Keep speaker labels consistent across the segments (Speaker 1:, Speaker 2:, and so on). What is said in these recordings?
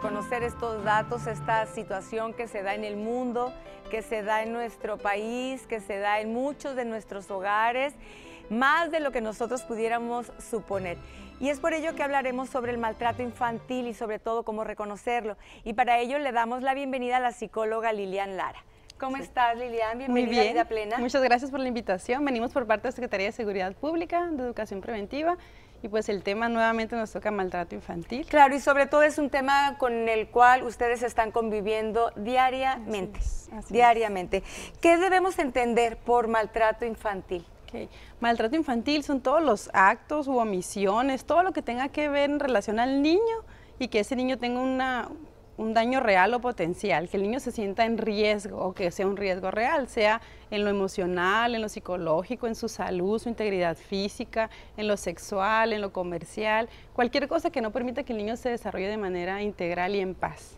Speaker 1: reconocer estos datos, esta situación que se da en el mundo, que se da en nuestro país, que se da en muchos de nuestros hogares, más de lo que nosotros pudiéramos suponer. Y es por ello que hablaremos sobre el maltrato infantil y sobre todo cómo reconocerlo. Y para ello le damos la bienvenida a la psicóloga Lilian Lara. ¿Cómo estás, Lilian? Bienvenida Plena. Muchas
Speaker 2: gracias por la invitación. Venimos por parte de la Secretaría de Seguridad Pública, de Educación Preventiva y pues el tema nuevamente nos toca maltrato infantil. Claro, y sobre todo es un tema con el cual ustedes están conviviendo diariamente. diariamente. ¿Qué debemos entender por maltrato infantil? Maltrato infantil son todos los actos u omisiones, todo lo que tenga que ver en relación al niño y que ese niño tenga una, un daño real o potencial, que el niño se sienta en riesgo o que sea un riesgo real, sea en lo emocional, en lo psicológico, en su salud, su integridad física, en lo sexual, en lo comercial, cualquier cosa que no permita que el niño se desarrolle de manera integral y en paz.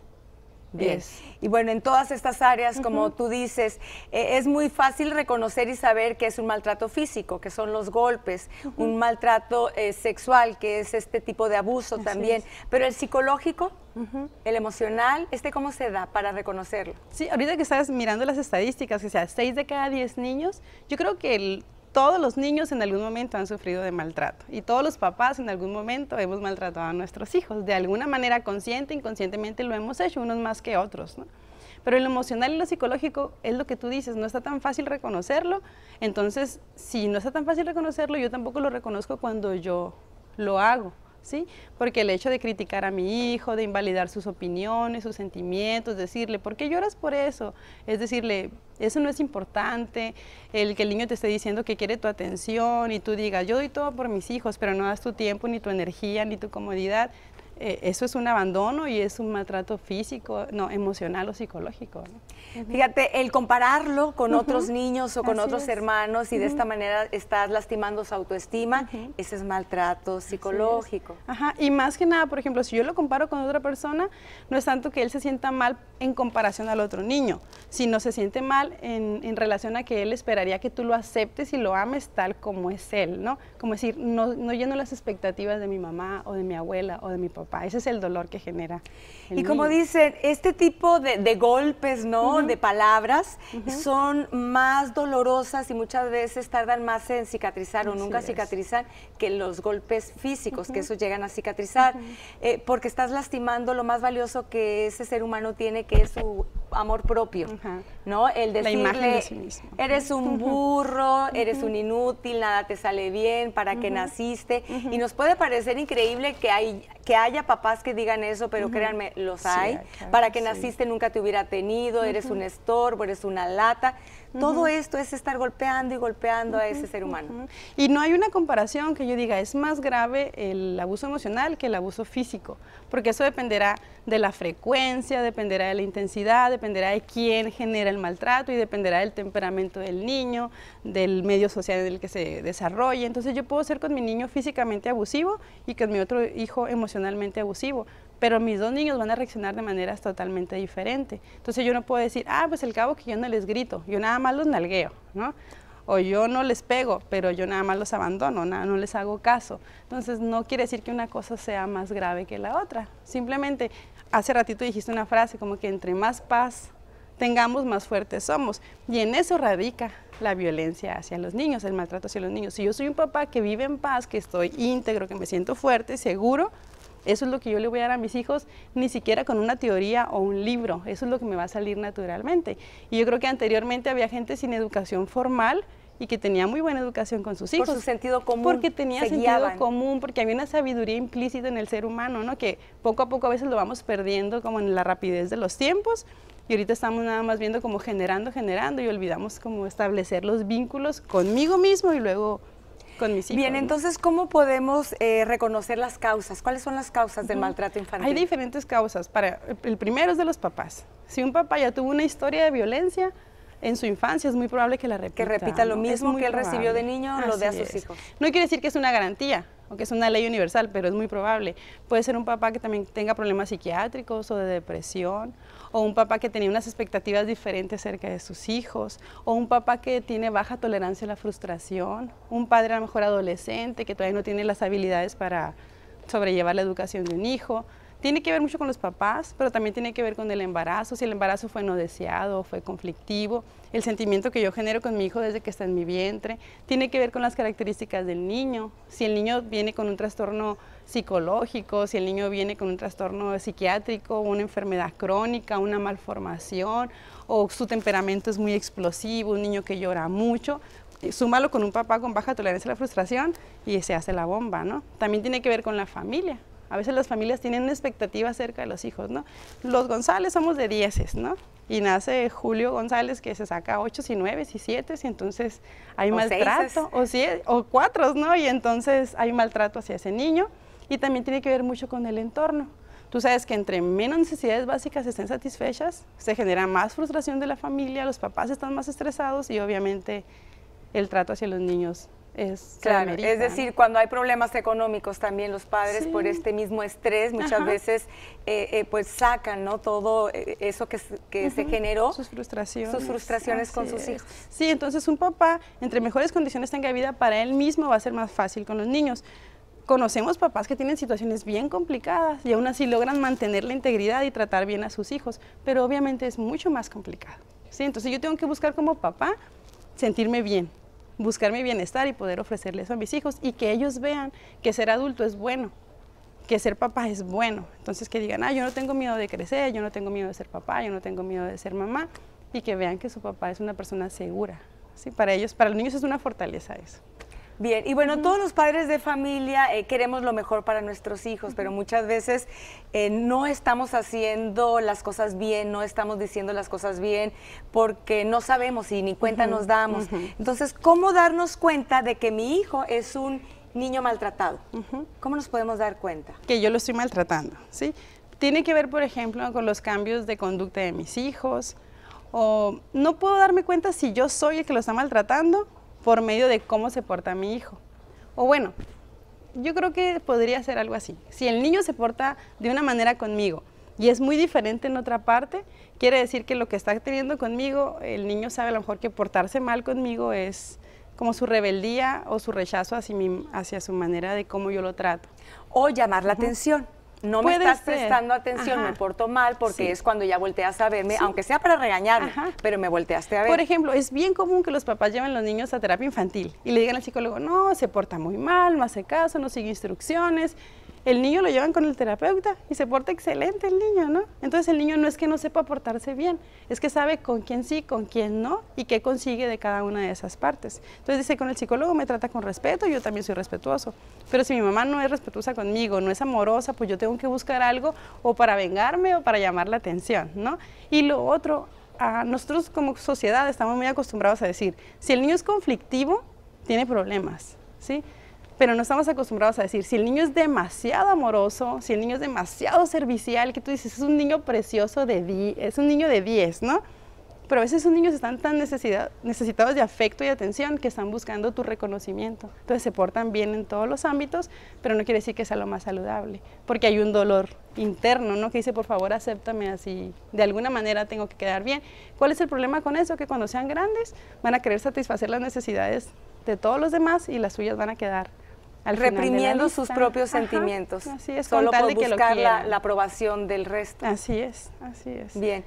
Speaker 2: Bien. Y bueno, en todas estas
Speaker 1: áreas, como tú dices, eh, es muy fácil reconocer y saber que es un maltrato físico, que son los golpes, un maltrato eh, sexual, que es este tipo de abuso también.
Speaker 2: Pero el psicológico, el emocional, ¿este cómo se da para reconocerlo? Sí, ahorita que estás mirando las estadísticas, que sea, 6 de cada 10 niños, yo creo que el todos los niños en algún momento han sufrido de maltrato y todos los papás en algún momento hemos maltratado a nuestros hijos. De alguna manera consciente, inconscientemente lo hemos hecho, unos más que otros. Pero lo emocional y lo psicológico es lo que tú dices, no está tan fácil reconocerlo. Entonces, si no está tan fácil reconocerlo, yo tampoco lo reconozco cuando yo lo hago. ¿sí? Porque el hecho de criticar a mi hijo, de invalidar sus opiniones, sus sentimientos, decirle, ¿por qué lloras por eso? Es decirle, eso no es importante, el que el niño te esté diciendo que quiere tu atención y tú digas, yo doy todo por mis hijos, pero no das tu tiempo, ni tu energía, ni tu comodidad, eh, eso es un abandono y es un maltrato físico, no, emocional o psicológico.
Speaker 1: Fíjate, el compararlo con otros niños o con otros hermanos y de esta manera estás
Speaker 2: lastimando su autoestima, ese es maltrato psicológico. Ajá, y más que nada, por ejemplo, si yo lo comparo con otra persona, no es tanto que él se sienta mal en comparación al otro niño, sino se siente mal en, en relación a que él esperaría que tú lo aceptes y lo ames tal como es él, ¿no? Como decir, no, no lleno las expectativas de mi mamá o de mi abuela o de mi papá. Ese es el dolor que genera. y como dicen, este tipo de, golpes, ¿no? De
Speaker 1: palabras son más dolorosas y muchas veces tardan más en cicatrizar o nunca cicatrizar que los golpes físicos, que esos llegan a cicatrizar, eh, porque estás lastimando lo más valioso que ese ser humano tiene, que es su amor propio, ¿no? El decirle, sí eres un burro, eres un inútil, nada te sale bien, ¿para qué naciste? Y nos puede parecer increíble que, hay, que haya papás que digan eso, pero créanme, los hay. ¿Para que naciste? Nunca te hubiera tenido, eres un estorbo, eres una lata. Todo esto es estar golpeando y golpeando a ese ser humano.
Speaker 2: Y no hay una comparación que yo diga, es más grave el abuso emocional que el abuso físico, porque eso dependerá de la frecuencia, dependerá de la intensidad, dependerá de quién genera el maltrato y dependerá del temperamento del niño, del medio social en el que se desarrolle. Entonces yo puedo ser con mi niño físicamente abusivo y con mi otro hijo emocionalmente abusivo, pero mis dos niños van a reaccionar de maneras totalmente diferentes. Entonces yo no puedo decir, ah, pues el cabo que yo no les grito, yo nada más los nalgueo, ¿no? O yo no les pego, pero yo nada más los abandono, nada, no les hago caso. Entonces no quiere decir que una cosa sea más grave que la otra. Simplemente, hace ratito dijiste una frase como que entre más paz tengamos, más fuertes somos. Y en eso radica la violencia hacia los niños, el maltrato hacia los niños. Si yo soy un papá que vive en paz, que estoy íntegro, que me siento fuerte, seguro, eso es lo que yo le voy a dar a mis hijos, ni siquiera con una teoría o un libro, eso es lo que me va a salir naturalmente. Y yo creo que anteriormente había gente sin educación formal y que tenía muy buena educación con sus hijos. Por su sentido
Speaker 1: común. Porque tenía sentido
Speaker 2: común, porque había una sabiduría implícita en el ser humano, ¿no? Que poco a poco a veces lo vamos perdiendo como en la rapidez de los tiempos y ahorita estamos nada más viendo como generando, generando y olvidamos como establecer los vínculos conmigo mismo y luego Bien, entonces, ¿cómo podemos eh, reconocer las causas? ¿Cuáles son las causas del maltrato infantil? Hay diferentes causas. Para, el primero es de los papás. Si un papá ya tuvo una historia de violencia, en su infancia es muy probable que la repita. Que repita lo mismo que él recibió de niño, lo dé a sus hijos. No quiere decir que es una garantía, o que es una ley universal, pero es muy probable. Puede ser un papá que también tenga problemas psiquiátricos o de depresión, o un papá que tenía unas expectativas diferentes acerca de sus hijos, o un papá que tiene baja tolerancia a la frustración, un padre a lo mejor adolescente que todavía no tiene las habilidades para sobrellevar la educación de un hijo, tiene que ver mucho con los papás, pero también tiene que ver con el embarazo, si el embarazo fue no deseado, fue conflictivo, el sentimiento que yo genero con mi hijo desde que está en mi vientre, tiene que ver con las características del niño, si el niño viene con un trastorno psicológico, si el niño viene con un trastorno psiquiátrico, una enfermedad crónica, una malformación, o su temperamento es muy explosivo, un niño que llora mucho, eh, súmalo con un papá con baja tolerancia a la frustración y se hace la bomba, ¿no? También tiene que ver con la familia, a veces las familias tienen expectativas acerca de los hijos, ¿no? Los González somos de dieces, ¿no? Y nace Julio González que se saca ocho y nueve y siete y entonces hay maltrato, o, o cuatro, ¿no? Y entonces hay maltrato hacia ese niño y también tiene que ver mucho con el entorno. Tú sabes que entre menos necesidades básicas estén satisfechas, se genera más frustración de la familia, los papás están más estresados y obviamente el trato hacia los niños es, claro, es decir,
Speaker 1: cuando hay problemas económicos también los padres por este mismo estrés muchas veces eh, eh, pues sacan ¿no? todo eh, eso que, se generó. Sus frustraciones.
Speaker 2: Sus frustraciones con sus hijos. Sí, entonces un papá entre mejores condiciones tenga vida para él mismo va a ser más fácil con los niños. Conocemos papás que tienen situaciones bien complicadas y aún así logran mantener la integridad y tratar bien a sus hijos, pero obviamente es mucho más complicado. ¿sí? Entonces yo tengo que buscar como papá sentirme bien, buscar mi bienestar y poder ofrecerles a mis hijos y que ellos vean que ser adulto es bueno, que ser papá es bueno. Entonces que digan, ah, yo no tengo miedo de crecer, yo no tengo miedo de ser papá, yo no tengo miedo de ser mamá y que vean que su papá es una persona segura. Para ellos, para los niños es una fortaleza eso.
Speaker 1: Bien, y bueno, todos los padres de familia eh, queremos lo mejor para nuestros hijos, pero muchas veces eh, no estamos haciendo las cosas bien, no estamos diciendo las cosas bien, porque no sabemos y ni cuenta nos damos. Entonces, ¿cómo darnos cuenta de que mi hijo es un niño maltratado? ¿Cómo nos podemos dar cuenta?
Speaker 2: Que yo lo estoy maltratando, ¿sí? Tiene que ver, por ejemplo, con los cambios de conducta de mis hijos, o no puedo darme cuenta si yo soy el que lo está maltratando por medio de cómo se porta mi hijo. O bueno, yo creo que podría ser algo así. Si el niño se porta de una manera conmigo y es muy diferente en otra parte, quiere decir que lo que está teniendo conmigo, el niño sabe a lo mejor que portarse mal conmigo es como su rebeldía o su rechazo hacia, su manera de cómo yo lo trato. O llamar la atención no me estás prestando atención, me
Speaker 1: porto mal, porque es cuando ya volteas a verme, aunque sea para regañarme,
Speaker 2: pero me volteaste a ver. Por ejemplo, es bien común que los papás lleven a los niños a terapia infantil y le digan al psicólogo, no, se porta muy mal, no hace caso, no sigue instrucciones el niño lo llevan con el terapeuta y se porta excelente el niño, ¿no? Entonces el niño no es que no sepa portarse bien, es que sabe con quién sí, con quién no y qué consigue de cada una de esas partes. Entonces dice, con el psicólogo me trata con respeto, yo también soy respetuoso, pero si mi mamá no es respetuosa conmigo, no es amorosa, pues yo tengo que buscar algo o para vengarme o para llamar la atención, ¿no? Y lo otro, a nosotros como sociedad estamos muy acostumbrados a decir, si el niño es conflictivo, tiene problemas, ¿sí? pero no estamos acostumbrados a decir, si el niño es demasiado amoroso, si el niño es demasiado servicial, que tú dices, es un niño precioso de 10, es un niño de 10, ¿no? Pero a veces esos niños están tan necesitados de afecto y atención que están buscando tu reconocimiento. Entonces se portan bien en todos los ámbitos, pero no quiere decir que sea lo más saludable, porque hay un dolor interno, ¿no? Que dice, por favor, acéptame así, de alguna manera tengo que quedar bien. ¿Cuál es el problema con eso? Que cuando sean grandes van a querer satisfacer las necesidades de todos los demás y las suyas van a quedar reprimiendo sus propios sentimientos. Así solo por buscar la, la
Speaker 1: aprobación del resto.
Speaker 2: Así es, así es. Bien.